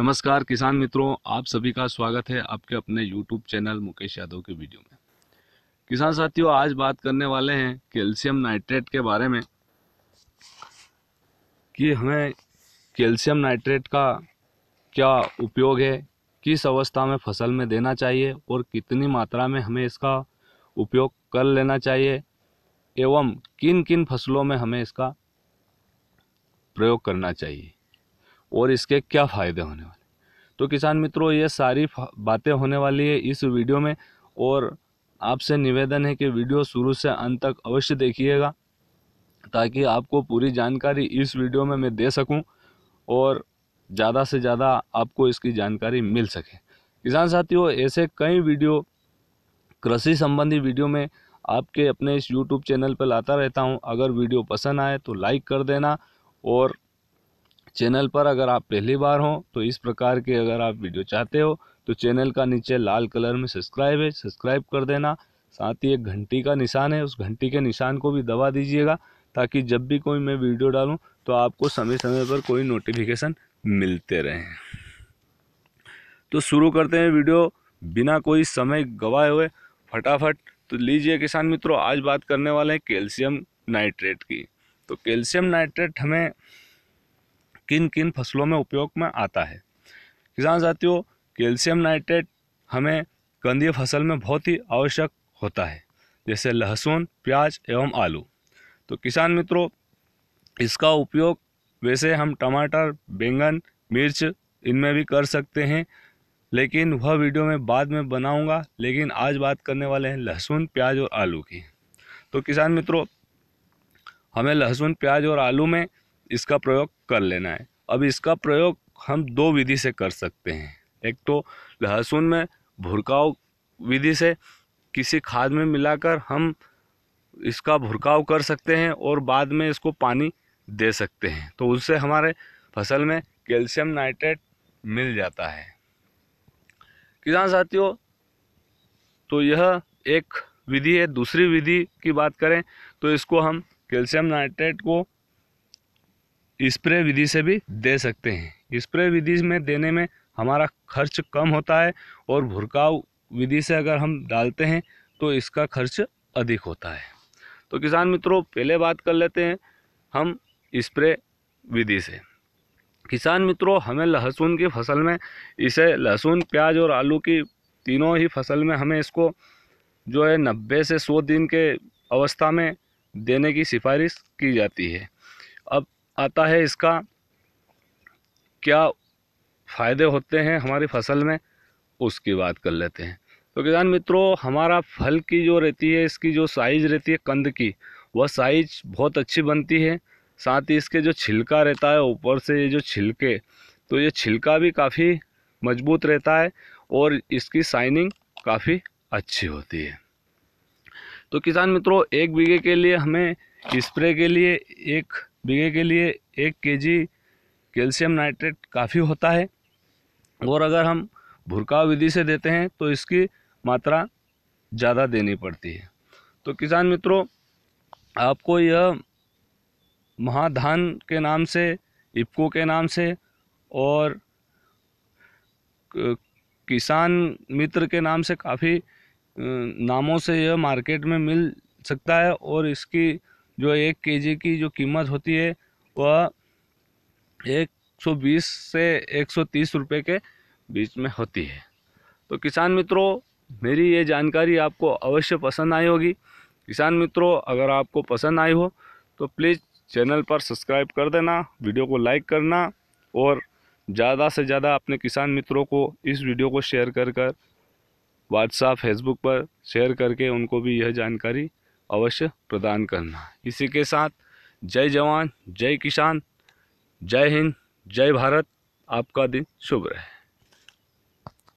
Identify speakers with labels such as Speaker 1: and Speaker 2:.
Speaker 1: नमस्कार किसान मित्रों आप सभी का स्वागत है आपके अपने यूट्यूब चैनल मुकेश यादव के वीडियो में किसान साथियों आज बात करने वाले हैं कैल्शियम नाइट्रेट के बारे में कि हमें कैल्शियम नाइट्रेट का क्या उपयोग है किस अवस्था में फसल में देना चाहिए और कितनी मात्रा में हमें इसका उपयोग कर लेना चाहिए एवं किन किन फसलों में हमें इसका प्रयोग करना चाहिए और इसके क्या फ़ायदे होने वाले तो किसान मित्रों ये सारी बातें होने वाली है इस वीडियो में और आपसे निवेदन है कि वीडियो शुरू से अंत तक अवश्य देखिएगा ताकि आपको पूरी जानकारी इस वीडियो में मैं दे सकूं और ज़्यादा से ज़्यादा आपको इसकी जानकारी मिल सके किसान साथियों ऐसे कई वीडियो कृषि संबंधी वीडियो में आपके अपने इस यूट्यूब चैनल पर लाता रहता हूं अगर वीडियो पसंद आए तो लाइक कर देना और चैनल पर अगर आप पहली बार हो तो इस प्रकार के अगर आप वीडियो चाहते हो तो चैनल का नीचे लाल कलर में सब्सक्राइब है सब्सक्राइब कर देना साथ ही एक घंटी का निशान है उस घंटी के निशान को भी दबा दीजिएगा ताकि जब भी कोई मैं वीडियो डालूं तो आपको समय समय पर कोई नोटिफिकेशन मिलते रहें तो शुरू करते हैं वीडियो बिना कोई समय गवाए हुए फटाफट तो लीजिए किसान मित्रों आज बात करने वाले हैं कैल्शियम नाइट्रेट की तो कैल्शियम नाइट्रेट हमें किन किन फसलों में उपयोग में आता है किसान साथियों कैल्शियम नाइट्रेट हमें कंदीय फसल में बहुत ही आवश्यक होता है जैसे लहसुन प्याज एवं आलू तो किसान मित्रों इसका उपयोग वैसे हम टमाटर बैंगन मिर्च इनमें भी कर सकते हैं लेकिन वह वीडियो में बाद में बनाऊंगा लेकिन आज बात करने वाले हैं लहसुन प्याज और आलू की तो किसान मित्रों हमें लहसुन प्याज और आलू में इसका प्रयोग कर लेना है अब इसका प्रयोग हम दो विधि से कर सकते हैं एक तो लहसुन में भुरकाव विधि से किसी खाद में मिलाकर हम इसका भुरकाव कर सकते हैं और बाद में इसको पानी दे सकते हैं तो उससे हमारे फसल में कैल्शियम नाइट्रेट मिल जाता है किसान साथियों तो यह एक विधि है दूसरी विधि की बात करें तो इसको हम कैल्शियम नाइट्रेट को स्प्रे विधि से भी दे सकते हैं स्प्रे विधि में देने में हमारा खर्च कम होता है और भुरकाव विधि से अगर हम डालते हैं तो इसका खर्च अधिक होता है तो किसान मित्रों पहले बात कर लेते हैं हम स्प्रे विधि से किसान मित्रों हमें लहसुन की फसल में इसे लहसुन प्याज और आलू की तीनों ही फसल में हमें इसको जो है नब्बे से सौ दिन के अवस्था में देने की सिफारिश की जाती है आता है इसका क्या फ़ायदे होते हैं हमारी फसल में उसकी बात कर लेते हैं तो किसान मित्रों हमारा फल की जो रहती है इसकी जो साइज़ रहती है कंद की वह साइज बहुत अच्छी बनती है साथ ही इसके जो छिलका रहता है ऊपर से ये जो छिलके तो ये छिलका भी काफ़ी मजबूत रहता है और इसकी साइनिंग काफ़ी अच्छी होती है तो किसान मित्रों एक बीघे के लिए हमें स्प्रे के लिए एक बीघे के लिए एक केजी कैल्शियम नाइट्रेट काफ़ी होता है और अगर हम भुरकाव विधि से देते हैं तो इसकी मात्रा ज़्यादा देनी पड़ती है तो किसान मित्रों आपको यह महाधान के नाम से इपको के नाम से और किसान मित्र के नाम से काफ़ी नामों से यह मार्केट में मिल सकता है और इसकी जो एक केजी की जो कीमत होती है वह एक सौ बीस से एक सौ तीस रुपये के बीच में होती है तो किसान मित्रों मेरी ये जानकारी आपको अवश्य पसंद आई होगी किसान मित्रों अगर आपको पसंद आई हो तो प्लीज़ चैनल पर सब्सक्राइब कर देना वीडियो को लाइक करना और ज़्यादा से ज़्यादा अपने किसान मित्रों को इस वीडियो को शेयर कर कर व्हाट्सएप फेसबुक पर शेयर करके उनको भी यह जानकारी अवश्य प्रदान करना इसी के साथ जय जवान जय किसान जय हिंद जय भारत आपका दिन शुभ रहे